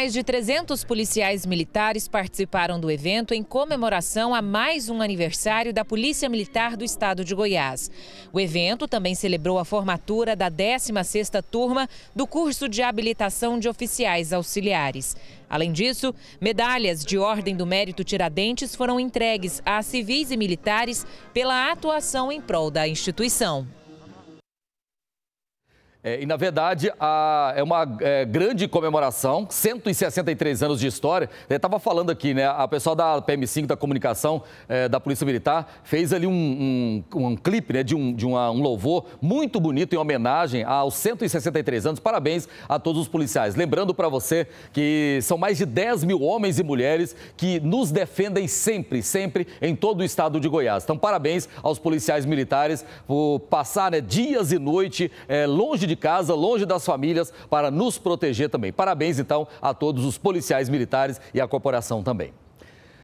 Mais de 300 policiais militares participaram do evento em comemoração a mais um aniversário da Polícia Militar do Estado de Goiás. O evento também celebrou a formatura da 16ª turma do curso de habilitação de oficiais auxiliares. Além disso, medalhas de Ordem do Mérito Tiradentes foram entregues a civis e militares pela atuação em prol da instituição. É, e, na verdade, a, é uma é, grande comemoração, 163 anos de história. estava falando aqui, né? A pessoal da PM5, da comunicação, é, da Polícia Militar, fez ali um, um, um clipe né, de, um, de uma, um louvor muito bonito em homenagem aos 163 anos. Parabéns a todos os policiais. Lembrando para você que são mais de 10 mil homens e mulheres que nos defendem sempre, sempre, em todo o estado de Goiás. Então, parabéns aos policiais militares por passar né, dias e noite é, longe de de casa, longe das famílias, para nos proteger também. Parabéns, então, a todos os policiais militares e à corporação também.